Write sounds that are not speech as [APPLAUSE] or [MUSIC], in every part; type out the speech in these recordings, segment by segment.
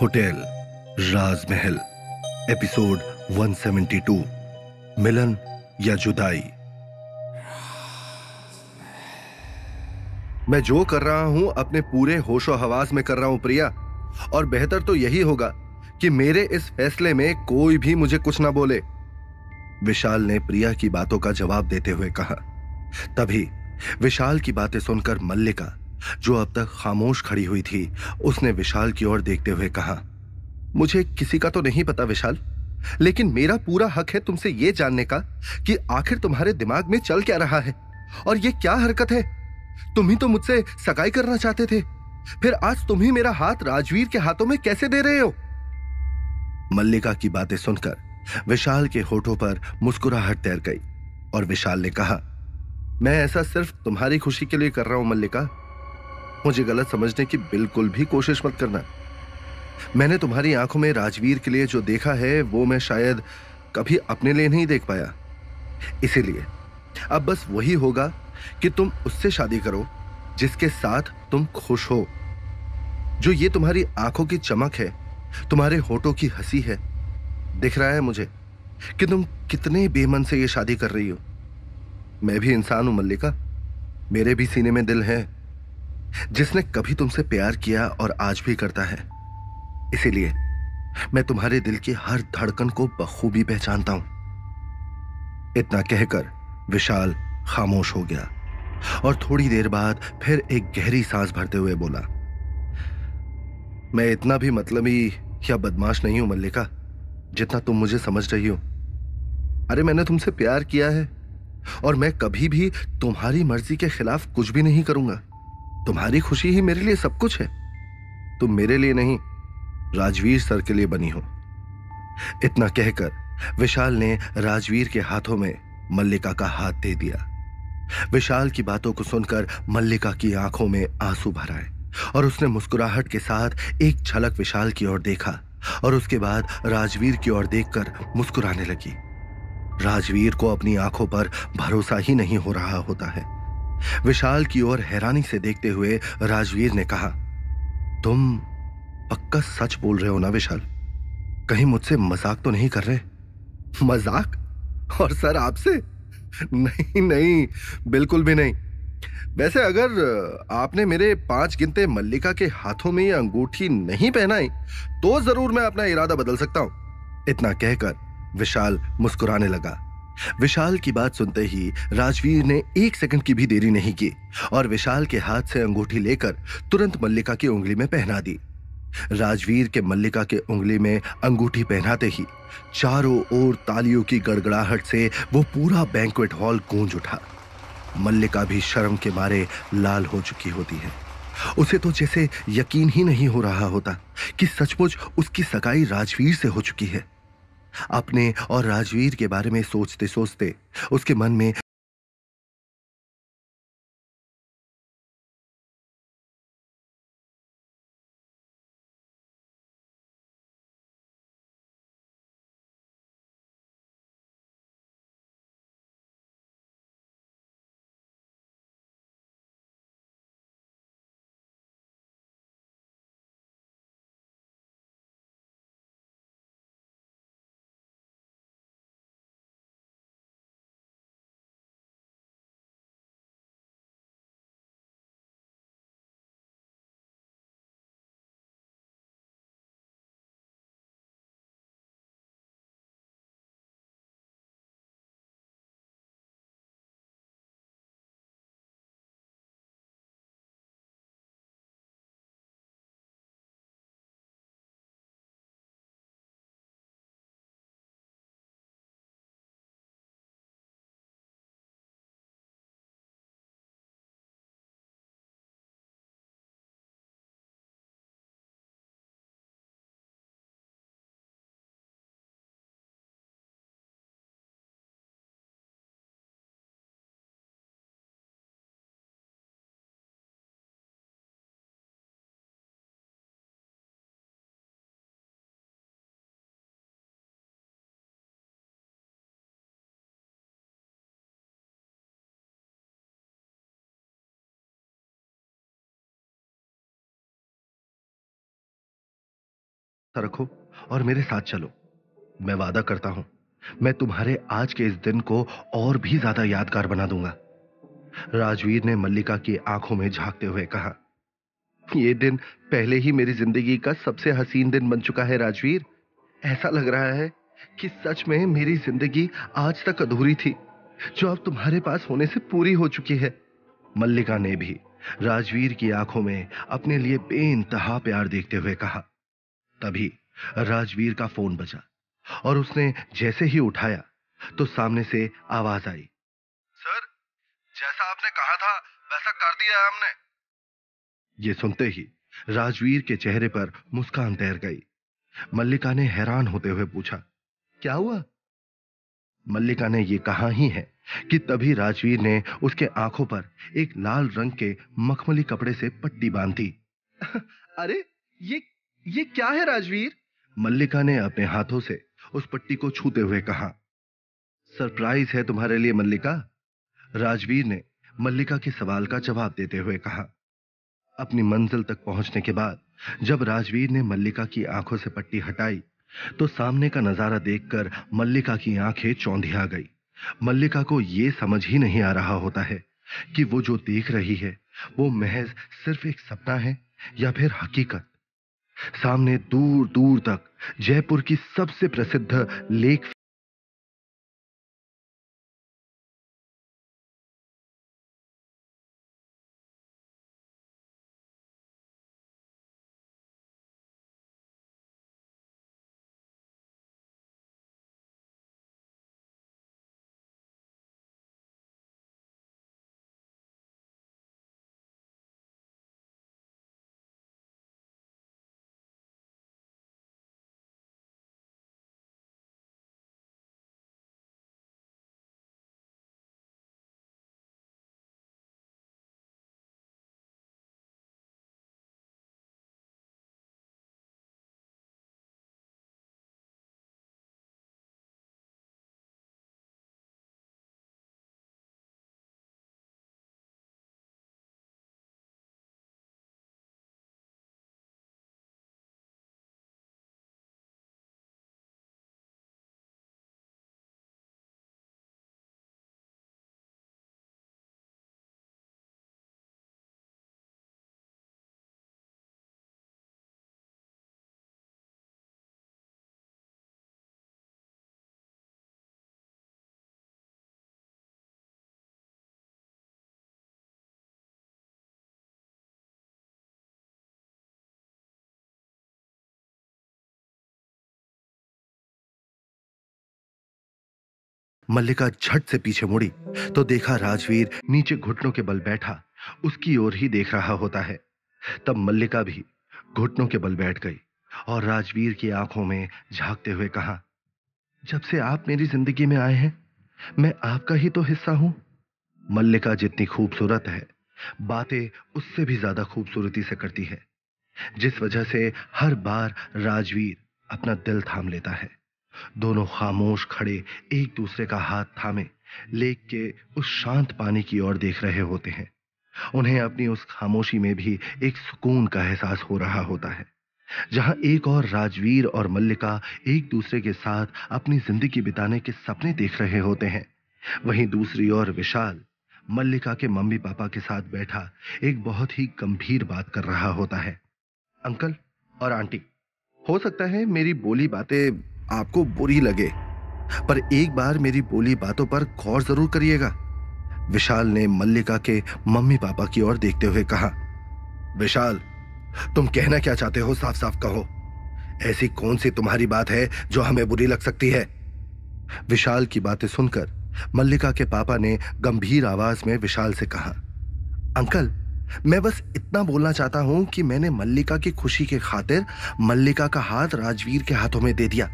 hotel राजमहल episode 172 मिलन या जुदाई मैं जो कर रहा हूं अपने पूरे होशो हवास में कर रहा हूं प्रिया और बेहतर तो यही होगा कि मेरे इस फैसले में कोई भी मुझे कुछ ना बोले विशाल ने प्रिया की बातों का जवाब देते हुए कहा तभी विशाल की बातें सुनकर मल्लिका जो अब तक खामोश खड़ी हुई थी उसने विशाल की ओर देखते हुए कहा मुझे किसी का तो नहीं पता विशाल लेकिन मेरा पूरा हक है तुमसे यह जानने का कि आखिर तुम्हारे दिमाग में चल क्या रहा है और यह क्या हरकत है तुम ही तो मुझसे सगाई करना चाहते थे फिर आज तुम ही मेरा हाथ राजवीर के हाथों में कैसे दे रहे हो मल्लिका की बातें सुनकर विशाल के होठों पर मुस्कुराहट तैर गई और विशाल ने कहा मैं ऐसा सिर्फ तुम्हारी खुशी के लिए कर रहा हूं मल्लिका मुझे गलत समझने की बिल्कुल भी कोशिश मत करना मैंने तुम्हारी आंखों में राजवीर के लिए जो देखा है वो मैं शायद कभी अपने लिए नहीं देख पाया इसीलिए अब बस वही होगा कि तुम उससे शादी करो जिसके साथ तुम खुश हो जो ये तुम्हारी आंखों की चमक है तुम्हारे होठों की हंसी है दिख रहा है मुझे कि तुम कितने बेमन से ये शादी कर रही हो मैं भी इंसान हूं मल्लिका मेरे भी सीने में दिल है जिसने कभी तुमसे प्यार किया और आज भी करता है इसीलिए मैं तुम्हारे दिल की हर धड़कन को बखूबी पहचानता हूं इतना कहकर विशाल खामोश हो गया और थोड़ी देर बाद फिर एक गहरी सांस भरते हुए बोला मैं इतना भी मतलब ही या बदमाश नहीं हूं मल्लिका जितना तुम मुझे समझ रही हो अरे मैंने तुमसे प्यार किया है और मैं कभी भी तुम्हारी मर्जी के खिलाफ कुछ भी नहीं करूंगा तुम्हारी खुशी ही मेरे लिए सब कुछ है तुम मेरे लिए नहीं राजवीर सर के लिए बनी हो इतना कहकर विशाल ने राजवीर के हाथों में मल्लिका का हाथ दे दिया विशाल की बातों को सुनकर मल्लिका की आंखों में आंसू भर आए और उसने मुस्कुराहट के साथ एक झलक विशाल की ओर देखा और उसके बाद राजवीर की ओर देखकर मुस्कुराने लगी राजवीर को अपनी आंखों पर भरोसा ही नहीं हो रहा होता है विशाल की ओर हैरानी से देखते हुए राजवीर ने कहा तुम पक्का सच बोल रहे हो ना विशाल कहीं मुझसे मजाक तो नहीं कर रहे मजाक और सर आपसे नहीं नहीं बिल्कुल भी नहीं वैसे अगर आपने मेरे पांच गिनते मल्लिका के हाथों में अंगूठी नहीं पहनाई तो जरूर मैं अपना इरादा बदल सकता हूं इतना कहकर विशाल मुस्कुराने लगा विशाल की बात सुनते ही राजवीर ने एक सेकंड की भी देरी नहीं की और विशाल के हाथ से अंगूठी लेकर तुरंत मल्लिका की उंगली में पहना दी राजवीर के मल्लिका के उंगली में अंगूठी पहनाते ही चारों ओर तालियों की गड़गड़ाहट से वो पूरा बैंकुट हॉल गूंज उठा मल्लिका भी शर्म के मारे लाल हो चुकी होती है उसे तो जैसे यकीन ही नहीं हो रहा होता कि सचमुच उसकी सगाई राजवीर से हो चुकी है अपने और राजवीर के बारे में सोचते सोचते उसके मन में रास्ता रखो और मेरे साथ चलो मैं वादा करता हूं मैं तुम्हारे आज के इस दिन को और भी ज्यादा यादगार बना दूंगा राजवीर ने मल्लिका की आंखों में झांकते हुए कहा यह दिन पहले ही मेरी जिंदगी का सबसे हसीन दिन बन चुका है राजवीर ऐसा लग रहा है कि सच में मेरी जिंदगी आज तक अधूरी थी जो अब तुम्हारे पास होने से पूरी हो चुकी है मल्लिका ने भी राजवीर की आंखों में अपने लिए बेइंतहा प्यार देखते हुए कहा तभी राजवीर का फोन बजा और उसने जैसे ही उठाया तो सामने से आवाज आई सर जैसा आपने कहा था वैसा कर दिया हमने ये सुनते ही राजवीर के चेहरे पर मुस्कान तैर गई मल्लिका ने हैरान होते हुए पूछा क्या हुआ मल्लिका ने यह कहा ही है कि तभी राजवीर ने उसके आंखों पर एक लाल रंग के मखमली कपड़े से पट्टी बांध दी [LAUGHS] अरे ये ये क्या है राजवीर मल्लिका ने अपने हाथों से उस पट्टी को छूते हुए कहा सरप्राइज है तुम्हारे लिए मल्लिका राजवीर ने मल्लिका के सवाल का जवाब देते हुए कहा अपनी मंजिल तक पहुंचने के बाद जब राजवीर ने मल्लिका की आंखों से पट्टी हटाई तो सामने का नजारा देखकर मल्लिका की आंखें चौंधी आ गई मल्लिका को यह समझ ही नहीं आ रहा होता है कि वो जो देख रही है वो महज सिर्फ एक सपना है या फिर हकीकत सामने दूर दूर तक जयपुर की सबसे प्रसिद्ध लेक मल्लिका झट से पीछे मुड़ी तो देखा राजवीर नीचे घुटनों के बल बैठा उसकी ओर ही देख रहा होता है तब मल्लिका भी घुटनों के बल बैठ गई और राजवीर की आंखों में झांकते हुए कहा जब से आप मेरी जिंदगी में आए हैं मैं आपका ही तो हिस्सा हूं मल्लिका जितनी खूबसूरत है बातें उससे भी ज्यादा खूबसूरती से करती है जिस वजह से हर बार राजवीर अपना दिल थाम लेता है दोनों खामोश खड़े एक दूसरे का हाथ थामे लेक के उस शांत पानी की ओर देख रहे होते हैं उन्हें अपनी उस खामोशी में भी एक सुकून का एहसास हो रहा होता है जहां एक और राजवीर और मल्लिका एक दूसरे के साथ अपनी जिंदगी बिताने के सपने देख रहे होते हैं वहीं दूसरी ओर विशाल मल्लिका के मम्मी पापा के साथ बैठा एक बहुत ही गंभीर बात कर रहा होता है अंकल और आंटी हो सकता है मेरी बोली बातें आपको बुरी लगे पर एक बार मेरी बोली बातों पर गौर जरूर करिएगा विशाल ने मल्लिका के मम्मी पापा की ओर देखते हुए कहा विशाल तुम कहना क्या चाहते हो साफ साफ कहो ऐसी कौन सी तुम्हारी बात है जो हमें बुरी लग सकती है विशाल की बातें सुनकर मल्लिका के पापा ने गंभीर आवाज में विशाल से कहा अंकल मैं बस इतना बोलना चाहता हूं कि मैंने मल्लिका की खुशी के खातिर मल्लिका का हाथ राजवीर के हाथों में दे दिया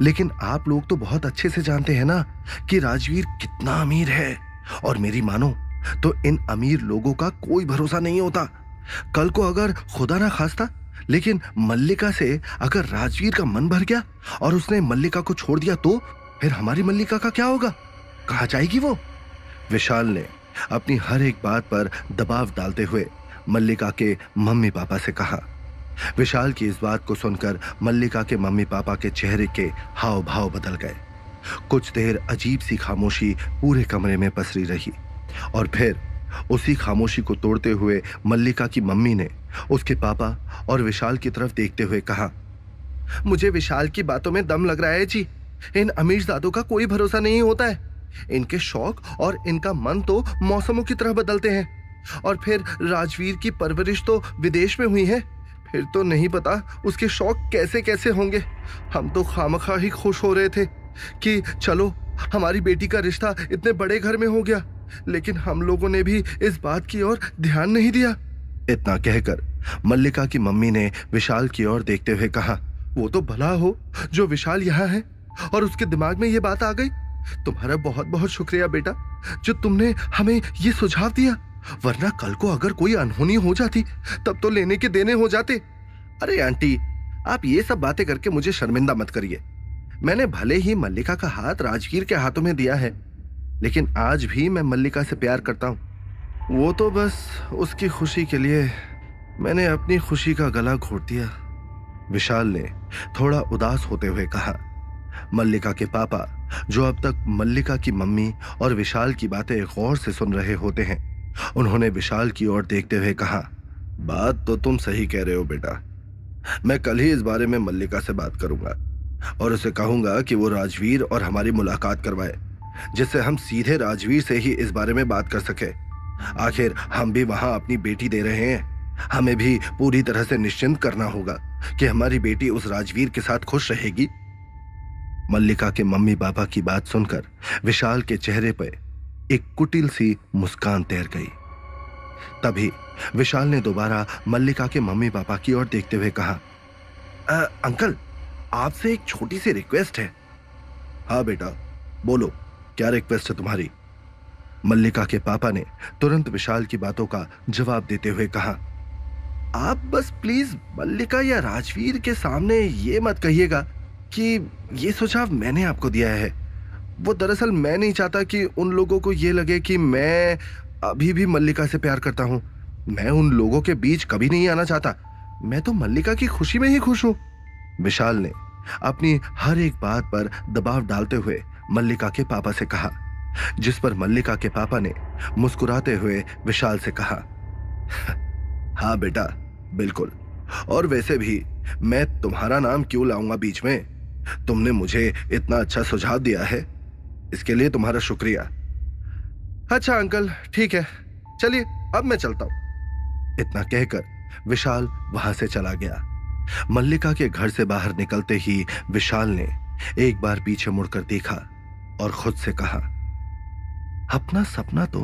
लेकिन आप लोग तो बहुत अच्छे से जानते हैं ना कि राजवीर कितना अमीर है और मेरी मानो तो इन अमीर लोगों का कोई भरोसा नहीं होता कल को अगर खुदा ना खासता लेकिन मल्लिका से अगर राजवीर का मन भर गया और उसने मल्लिका को छोड़ दिया तो फिर हमारी मल्लिका का क्या होगा कहा जाएगी वो विशाल ने अपनी हर एक बात पर दबाव डालते हुए मल्लिका के मम्मी पापा से कहा विशाल की इस बात को सुनकर मल्लिका के मम्मी पापा के चेहरे के हाव भाव बदल गए कुछ देर अजीब सी खामोशी पूरे कमरे में पसरी रही और फिर उसी खामोशी को तोड़ते हुए मल्लिका की मम्मी ने उसके पापा और विशाल की तरफ देखते हुए कहा मुझे विशाल की बातों में दम लग रहा है जी इन अमीर दादों का कोई भरोसा नहीं होता है इनके शौक और इनका मन तो मौसमों की तरह बदलते हैं और फिर राजवीर की परवरिश तो विदेश में हुई है फिर तो नहीं पता उसके शौक कैसे कैसे होंगे हम तो खामखा ही खुश हो रहे थे कि चलो हमारी बेटी का रिश्ता इतने बड़े घर में हो गया लेकिन हम लोगों ने भी इस बात की ओर ध्यान नहीं दिया इतना कहकर मल्लिका की मम्मी ने विशाल की ओर देखते हुए कहा वो तो भला हो जो विशाल यहाँ है और उसके दिमाग में ये बात आ गई तुम्हारा बहुत बहुत शुक्रिया बेटा जो तुमने हमें ये सुझाव दिया वरना कल को अगर कोई अनहोनी हो जाती तब तो लेने के देने हो जाते अरे आंटी आप ये सब बातें करके मुझे शर्मिंदा मत करिए मैंने भले ही मल्लिका का हाथ राजगीर के हाथों में दिया है लेकिन आज भी मैं मल्लिका से प्यार करता हूँ वो तो बस उसकी खुशी के लिए मैंने अपनी खुशी का गला घोट दिया विशाल ने थोड़ा उदास होते हुए कहा मल्लिका के पापा जो अब तक मल्लिका की मम्मी और विशाल की बातें गौर से सुन रहे होते हैं उन्होंने विशाल की ओर देखते हुए कहा बात तो तुम सही कह रहे हो बेटा मैं कल ही इस बारे में मल्लिका से बात करूंगा और उसे कहूंगा कि वो राजवीर और हमारी मुलाकात करवाए जिससे हम सीधे राजवीर से ही इस बारे में बात कर सके आखिर हम भी वहां अपनी बेटी दे रहे हैं हमें भी पूरी तरह से निश्चिंत करना होगा कि हमारी बेटी उस राजवीर के साथ खुश रहेगी मल्लिका के मम्मी पापा की बात सुनकर विशाल के चेहरे पर एक कुटिल सी मुस्कान तैर गई तभी विशाल ने दोबारा मल्लिका के मम्मी पापा की ओर देखते हुए कहा आ, अंकल आपसे एक छोटी सी रिक्वेस्ट है हाँ बेटा बोलो क्या रिक्वेस्ट है तुम्हारी मल्लिका के पापा ने तुरंत विशाल की बातों का जवाब देते हुए कहा आप बस प्लीज मल्लिका या राजवीर के सामने ये मत कहिएगा कि ये सुझाव मैंने आपको दिया है वो दरअसल मैं नहीं चाहता कि उन लोगों को ये लगे कि मैं अभी भी मल्लिका से प्यार करता हूँ मैं उन लोगों के बीच कभी नहीं आना चाहता मैं तो मल्लिका की खुशी में ही खुश हूँ विशाल ने अपनी हर एक बात पर दबाव डालते हुए मल्लिका के पापा से कहा जिस पर मल्लिका के पापा ने मुस्कुराते हुए विशाल से कहा हाँ बेटा बिल्कुल और वैसे भी मैं तुम्हारा नाम क्यों लाऊंगा बीच में तुमने मुझे इतना अच्छा सुझाव दिया है इसके लिए तुम्हारा शुक्रिया अच्छा अंकल ठीक है चलिए अब मैं चलता हूं इतना कहकर विशाल वहां से चला गया मल्लिका के घर से बाहर निकलते ही विशाल ने एक बार पीछे मुड़कर देखा और खुद से कहा अपना सपना तो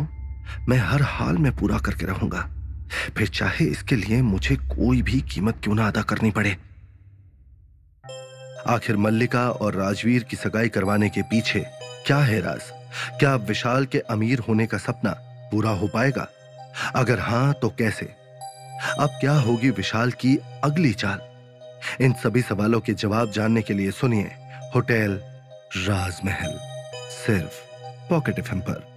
मैं हर हाल में पूरा करके रहूंगा फिर चाहे इसके लिए मुझे कोई भी कीमत क्यों ना अदा करनी पड़े आखिर मल्लिका और राजवीर की सगाई करवाने के पीछे क्या है राज क्या विशाल के अमीर होने का सपना पूरा हो पाएगा अगर हां तो कैसे अब क्या होगी विशाल की अगली चाल इन सभी सवालों के जवाब जानने के लिए सुनिए होटल राजमहल सिर्फ पॉकेट एफ पर